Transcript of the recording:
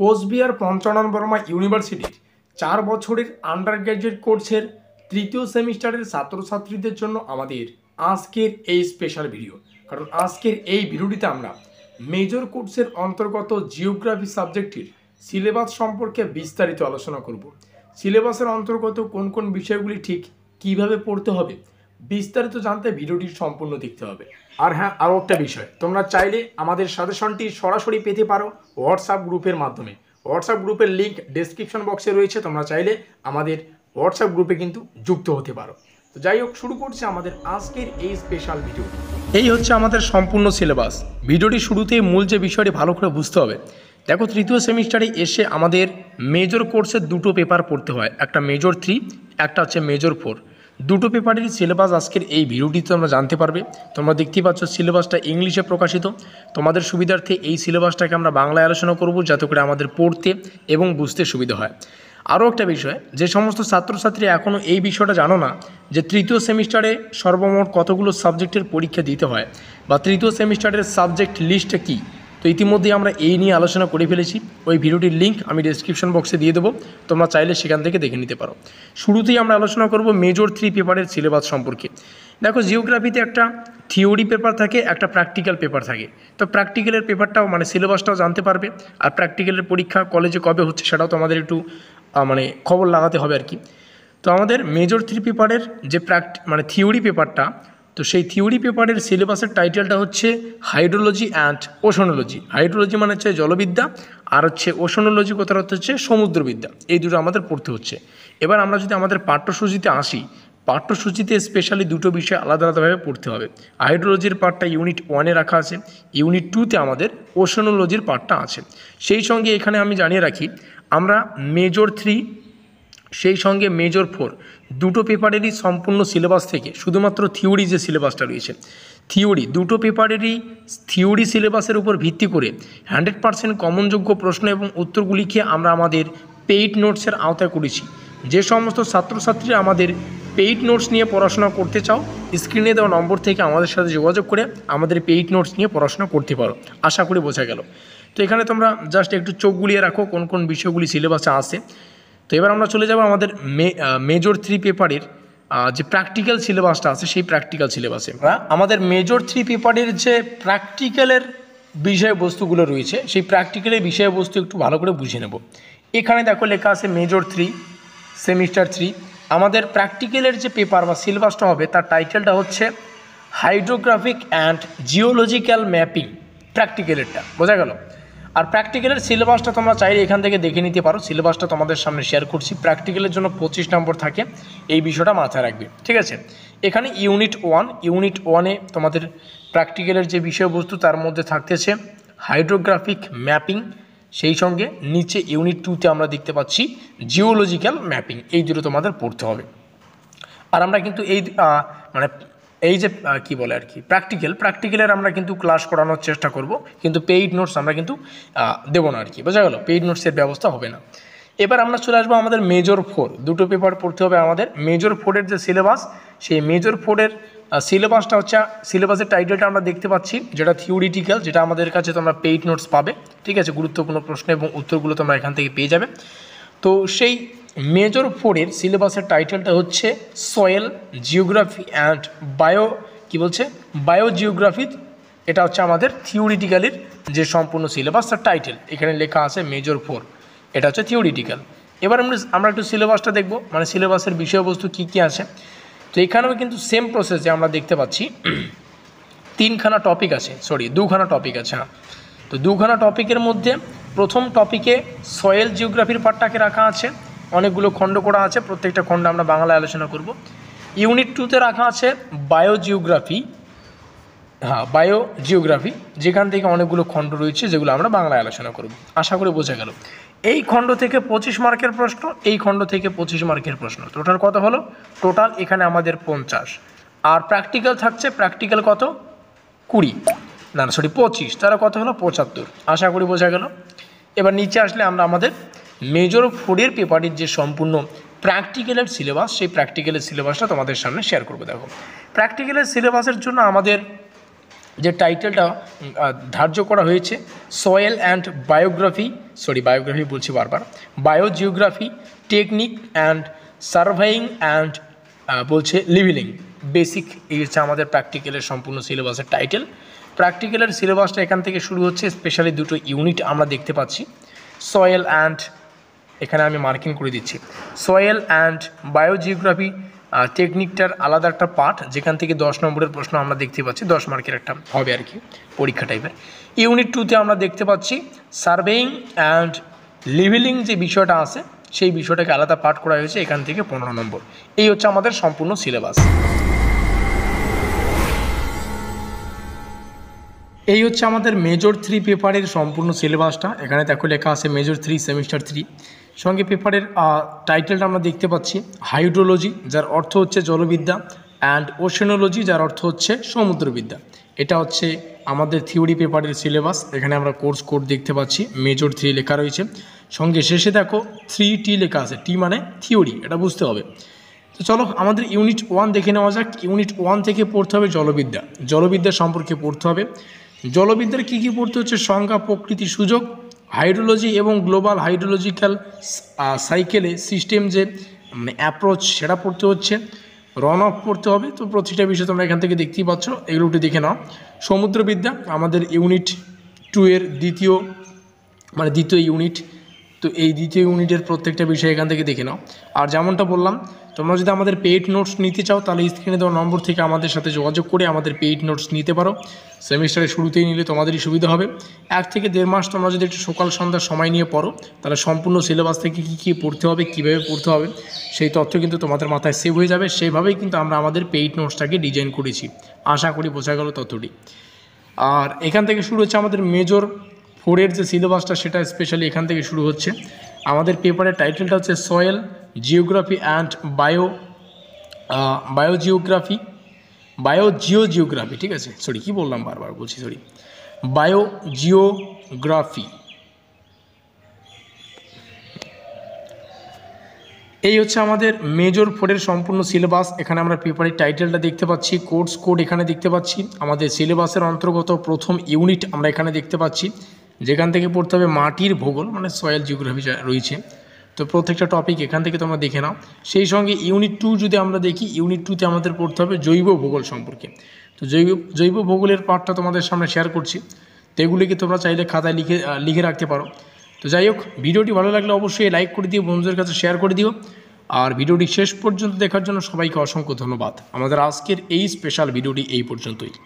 কোচবিহার পঞ্চানন বর্মা ইউনিভার্সিটির চার বছরের আন্ডার গ্র্যাজুয়েট কোর্সের তৃতীয় সেমিস্টারের ছাত্রছাত্রীদের জন্য আমাদের আজকের এই স্পেশাল ভিডিও কারণ আজকের এই ভিডিওটিতে আমরা মেজর কোর্সের অন্তর্গত জিওগ্রাফি সাবজেক্টটির সিলেবাস সম্পর্কে বিস্তারিত আলোচনা করব সিলেবাসের অন্তর্গত কোন কোন বিষয়গুলি ঠিক কিভাবে পড়তে হবে বিস্তারিত জানতে ভিডিওটি সম্পূর্ণ দেখতে হবে আর হ্যাঁ আরও একটা বিষয় তোমরা চাইলে আমাদের সাজেশনটি সরাসরি পেতে পারো হোয়াটসঅ্যাপ গ্রুপের মাধ্যমে হোয়াটসঅ্যাপ গ্রুপের লিঙ্ক ডিসক্রিপশন বক্সে রয়েছে তোমরা চাইলে আমাদের হোয়াটসঅ্যাপ গ্রুপে কিন্তু যুক্ত হতে পারো তো যাই হোক শুরু করছে আমাদের আজকের এই স্পেশাল ভিডিও এই হচ্ছে আমাদের সম্পূর্ণ সিলেবাস ভিডিওটি শুরুতেই মূল যে বিষয়টি ভালো করে বুঝতে হবে দেখো তৃতীয় সেমিস্টারে এসে আমাদের মেজর কোর্সের দুটো পেপার পড়তে হয় একটা মেজর থ্রি একটা হচ্ছে মেজর ফোর দুটো পেপারেরই সিলেবাস আজকের এই ভিডিওটিতে তোমরা জানতে পারবে তোমরা দেখতেই পাচ্ছ সিলেবাসটা ইংলিশে প্রকাশিত তোমাদের সুবিধার্থে এই সিলেবাসটাকে আমরা বাংলায় আলোচনা করব যাতে করে আমাদের পড়তে এবং বুঝতে সুবিধা হয় আরও একটা বিষয় যে সমস্ত ছাত্রছাত্রী এখনও এই বিষয়টা জানো না যে তৃতীয় সেমিস্টারে সর্বমোট কতগুলো সাবজেক্টের পরীক্ষা দিতে হয় বা তৃতীয় সেমিস্টারের সাবজেক্ট লিস্টটা কী তো ইতিমধ্যেই আমরা এই নিয়ে আলোচনা করে ফেলেছি ওই ভিডিওটির লিঙ্ক আমি ডিসক্রিপশন বক্সে দিয়ে দেবো তোমরা চাইলে সেখান থেকে দেখে নিতে পারো শুরুতেই আমরা আলোচনা করব মেজর থ্রি পেপারের সিলেবাস সম্পর্কে দেখো জিওগ্রাফিতে একটা থিওরি পেপার থাকে একটা প্র্যাকটিক্যাল পেপার থাকে তো প্র্যাকটিক্যালের পেপারটাও মানে সিলেবাসটাও জানতে পারবে আর প্র্যাকটিক্যালের পরীক্ষা কলেজে কবে হচ্ছে সেটাও তো আমাদের একটু মানে খবর লাগাতে হবে আর কি তো আমাদের মেজর থ্রি পেপারের যে প্র্যাক্ট মানে থিওরি পেপারটা তো সেই থিওরি পেপারের সিলেবাসের টাইটেলটা হচ্ছে হাইড্রোলজি অ্যান্ড ওশনোলজি হাইড্রোলজি মানে হচ্ছে জলবিদ্যা আর হচ্ছে ওশনোলজি কথার অর্থ হচ্ছে সমুদ্রবিদ্যা এই দুটো আমাদের পড়তে হচ্ছে এবার আমরা যদি আমাদের পাঠ্যসূচিতে আসি পাঠ্যসূচিতে স্পেশালি দুটো বিষয় আলাদা আলাদাভাবে পড়তে হবে হাইড্রোলজির পার্টটা ইউনিট ওয়ানে রাখা আছে ইউনিট টুতে আমাদের ওশনোলজির পার্টটা আছে সেই সঙ্গে এখানে আমি জানিয়ে রাখি আমরা মেজর থ্রি সেই সঙ্গে মেজর ফোর দুটো পেপারেরই সম্পূর্ণ সিলেবাস থেকে শুধুমাত্র থিওরি যে সিলেবাসটা রয়েছে থিওরি দুটো পেপারেরই থিওরি সিলেবাসের উপর ভিত্তি করে হান্ড্রেড পারসেন্ট কমনযোগ্য প্রশ্ন এবং উত্তরগুলিকে আমরা আমাদের পেইড নোটসের আওতায় করেছি যে সমস্ত ছাত্রছাত্রীরা আমাদের পেইড নোটস নিয়ে পড়াশোনা করতে চাও স্ক্রিনে দেওয়া নম্বর থেকে আমাদের সাথে যোগাযোগ করে আমাদের পেইড নোটস নিয়ে পড়াশোনা করতে পারো আশা করি বোঝা গেল তো এখানে তোমরা জাস্ট একটু চোখ গুলিয়ে রাখো কোন কোন বিষয়গুলি সিলেবাসে আসে তো এবার আমরা চলে যাব আমাদের মেজর থ্রি পেপারের যে প্র্যাকটিক্যাল সিলেবাসটা আছে সেই প্র্যাকটিক্যাল সিলেবাসে আমাদের মেজর থ্রি পেপারের যে প্র্যাকটিক্যালের বিষয়বস্তুগুলো রয়েছে সেই প্র্যাকটিক্যালের বিষয়বস্তু একটু ভালো করে বুঝে নেব এখানে দেখো লেখা আছে মেজর থ্রি সেমিস্টার থ্রি আমাদের প্র্যাকটিক্যালের যে পেপার বা সিলেবাসটা হবে তার টাইটেলটা হচ্ছে হাইড্রোগ্রাফিক অ্যান্ড জিওলজিক্যাল ম্যাপিং প্র্যাকটিক্যালেরটা বোঝা গেল আর প্র্যাকটিক্যালের সিলেবাসটা তোমরা চাইলে এখান থেকে দেখে নিতে পারো সিলেবাসটা তোমাদের সামনে শেয়ার করছি প্র্যাকটিক্যালের জন্য পঁচিশ নম্বর থাকে এই বিষয়টা মাথায় রাখবে ঠিক আছে এখানে ইউনিট ওয়ান ইউনিট ওয়ানে তোমাদের প্র্যাকটিক্যালের যে বিষয়বস্তু তার মধ্যে থাকতেছে হাইড্রোগ্রাফিক ম্যাপিং সেই সঙ্গে নিচে ইউনিট টুতে আমরা দেখতে পাচ্ছি জিওলজিক্যাল ম্যাপিং এই দুটো তোমাদের পড়তে হবে আর আমরা কিন্তু এই মানে এই যে কি বলে আর কি প্র্যাকটিক্যাল প্র্যাকটিক্যালের আমরা কিন্তু ক্লাস করানোর চেষ্টা করব কিন্তু পেইড নোটস আমরা কিন্তু দেবো না আর কি বোঝা গেল পেইড নোটসের ব্যবস্থা হবে না এবার আমরা চলে আসবো আমাদের মেজর ফোর দুটো পেপার পড়তে হবে আমাদের মেজর ফোরের যে সিলেবাস সেই মেজর ফোরের সিলেবাসটা হচ্ছে সিলেবাসের টাইটেলটা আমরা দেখতে পাচ্ছি যেটা থিওরিটিক্যাল যেটা আমাদের কাছে তোমরা পেইড নোটস পাবে ঠিক আছে গুরুত্বপূর্ণ প্রশ্ন এবং উত্তরগুলো তোমরা এখান থেকে পেয়ে যাবে তো সেই মেজর ফোরের সিলেবাসের টাইটেলটা হচ্ছে সয়েল জিওগ্রাফি অ্যান্ড বায়ো কি বলছে বায়োজিওগ্রাফি এটা হচ্ছে আমাদের থিওরিটিক্যালির যে সম্পূর্ণ সিলেবাস তার টাইটেল এখানে লেখা আছে মেজর ফোর এটা হচ্ছে থিওরিটিক্যাল এবার আমরা আমরা একটু সিলেবাসটা দেখব মানে সিলেবাসের বিষয়বস্তু কি কি আছে তো এখানেও কিন্তু সেম প্রসেসে আমরা দেখতে পাচ্ছি তিনখানা টপিক আছে সরি দুখানা টপিক আছে হ্যাঁ তো দুখানা টপিকের মধ্যে প্রথম টপিকে সয়েল জিওগ্রাফির পার্টটাকে রাখা আছে অনেকগুলো খণ্ড করা আছে প্রত্যেকটা খণ্ড আমরা বাংলায় আলোচনা করব ইউনিট টুতে রাখা আছে বায়োজিওগ্রাফি হ্যাঁ বায়ো জিওগ্রাফি যেখান থেকে অনেকগুলো খণ্ড রয়েছে যেগুলো আমরা বাংলায় আলোচনা করব আশা করি বোঝা গেল এই খণ্ড থেকে পঁচিশ মার্কের প্রশ্ন এই খণ্ড থেকে পঁচিশ মার্কের প্রশ্ন টোটাল কত হলো টোটাল এখানে আমাদের পঞ্চাশ আর প্র্যাকটিক্যাল থাকছে প্র্যাকটিক্যাল কত কুড়ি না সরি পঁচিশ তারা কত হলো পঁচাত্তর আশা করি বোঝা গেল এবার নিচে আসলে আমরা আমাদের মেজর ফোরের পেপারের যে সম্পূর্ণ প্র্যাকটিক্যালের সিলেবাস সেই প্র্যাকটিক্যালের সিলেবাসটা তোমাদের সামনে শেয়ার করবো দেখো প্র্যাকটিক্যালের সিলেবাসের জন্য আমাদের যে টাইটেলটা ধার্য করা হয়েছে soil and biography sorry biography বলছি বারবার biogeography technique and surveying and বলছে লিভিলিং বেসিক এই হচ্ছে আমাদের প্র্যাকটিক্যালের সম্পূর্ণ সিলেবাসের টাইটেল প্র্যাকটিক্যালের সিলেবাসটা এখান থেকে শুরু হচ্ছে স্পেশালি দুটো ইউনিট আমরা দেখতে পাচ্ছি সয়েল অ্যান্ড এখানে আমি মার্কিং করে দিচ্ছি সয়েল অ্যান্ড বায়োজিওগ্রাফি টেকনিকটার আলাদা একটা পার্ট যেখান থেকে দশ নম্বরের প্রশ্ন আমরা দেখতে পাচ্ছি দশ মার্কের একটা হবে আর কি পরীক্ষা টাইপের ইউনিট টুতে আমরা দেখতে পাচ্ছি সার্ভেইং অ্যান্ড লিভেলিং যে বিষয়টা আছে সেই বিষয়টাকে আলাদা পাঠ করা হয়েছে এখান থেকে পনেরো নম্বর এই হচ্ছে আমাদের সম্পূর্ণ সিলেবাস এই হচ্ছে আমাদের মেজর থ্রি পেপারের সম্পূর্ণ সিলেবাসটা এখানে দেখো লেখা আছে মেজর থ্রি সেমিস্টার থ্রি সঙ্গে পেপারের টাইটেলটা আমরা দেখতে পাচ্ছি হাইড্রোলজি যার অর্থ হচ্ছে জলবিদ্যা অ্যান্ড ওশেনোলজি যার অর্থ হচ্ছে সমুদ্রবিদ্যা এটা হচ্ছে আমাদের থিওরি পেপারের সিলেবাস এখানে আমরা কোর্স কোড দেখতে পাচ্ছি মেজর থ্রি লেখা রয়েছে সঙ্গে শেষে দেখো থ্রি টি লেখা আছে টি মানে থিওরি এটা বুঝতে হবে তো চলো আমাদের ইউনিট ওয়ান দেখে নেওয়া যাক ইউনিট ওয়ান থেকে পড়তে হবে জলবিদ্যা জলবিদ্যা সম্পর্কে পড়তে হবে জলবিদ্যার কী কী পড়তে হচ্ছে সংজ্ঞা প্রকৃতি সুযোগ হাইড্রোলজি এবং গ্লোবাল হাইড্রোলজিক্যাল সাইকেলে সিস্টেম যে মানে অ্যাপ্রোচ সেটা পড়তে হচ্ছে রন অফ পড়তে হবে তো প্রতিটা বিষয় তোমরা এখান থেকে দেখতেই পাচ্ছ এগুলো একটু দেখে নাও সমুদ্রবিদ্যা আমাদের ইউনিট টু এর দ্বিতীয় মানে দ্বিতীয় ইউনিট তো এই দ্বিতীয় ইউনিটের e প্রত্যেকটা বিষয় এখান থেকে দেখে নাও আর যেমনটা বললাম তোমরা যদি আমাদের পেইড নোটস নিতে চাও তাহলে স্ক্রিনে দেওয়া নম্বর থেকে আমাদের সাথে যোগাযোগ করে আমাদের পেইড নোটস নিতে পারো সেমিস্টারের শুরুতেই নিলে তোমাদেরই সুবিধা হবে এক থেকে দেড় মাস তোমরা যদি একটু সকাল সন্ধ্যা সময় নিয়ে পড়ো তাহলে সম্পূর্ণ সিলেবাস থেকে কী কী পড়তে হবে কীভাবে পড়তে হবে সেই তথ্য কিন্তু তোমাদের মাথায় সেভ হয়ে যাবে সেভাবেই কিন্তু আমরা আমাদের পেইড নোটসটাকে ডিজাইন করেছি আশা করি বোঝা গেল তথ্যটি আর এখান থেকে শুরু হচ্ছে আমাদের মেজর ফোরের যে সিলেবাসটা সেটা স্পেশালি এখান থেকে শুরু হচ্ছে আমাদের পেপারের টাইটেলটা হচ্ছে soil geography and bio bio geography bio geo geography ঠিক আছে সরি কি বললাম বারবার বলছি সরি বায়ো জিওগ্রাফি এই হচ্ছে আমাদের মেজর ফোরের সম্পূর্ণ সিলেবাস এখানে আমরা পেপারের টাইটেলটা দেখতে পাচ্ছি কোর্স কোড এখানে দেখতে পাচ্ছি আমাদের সিলেবাসের অন্তর্গত প্রথম ইউনিট আমরা এখানে দেখতে পাচ্ছি যেখান থেকে পড়তে হবে মাটির ভূগোল মানে সয়েল জিওগ্রাফি রয়েছে তো প্রত্যেকটা টপিক এখান থেকে তোমরা দেখে নাও সেই সঙ্গে ইউনিট টু যদি আমরা দেখি ইউনিট টুতে আমাদের পড়তে হবে জৈব ভূগোল সম্পর্কে তো জৈব জৈব ভূগোলের পাঠটা তোমাদের সামনে শেয়ার করছি তো এগুলিকে তোমরা চাইলে খাতায় লিখে লিখে রাখতে পারো তো যাই হোক ভিডিওটি ভালো লাগলে অবশ্যই লাইক করে দিও বন্ধুদের কাছে শেয়ার করে দিও আর ভিডিওটি শেষ পর্যন্ত দেখার জন্য সবাইকে অসংখ্য ধন্যবাদ আমাদের আজকের এই স্পেশাল ভিডিওটি এই পর্যন্তই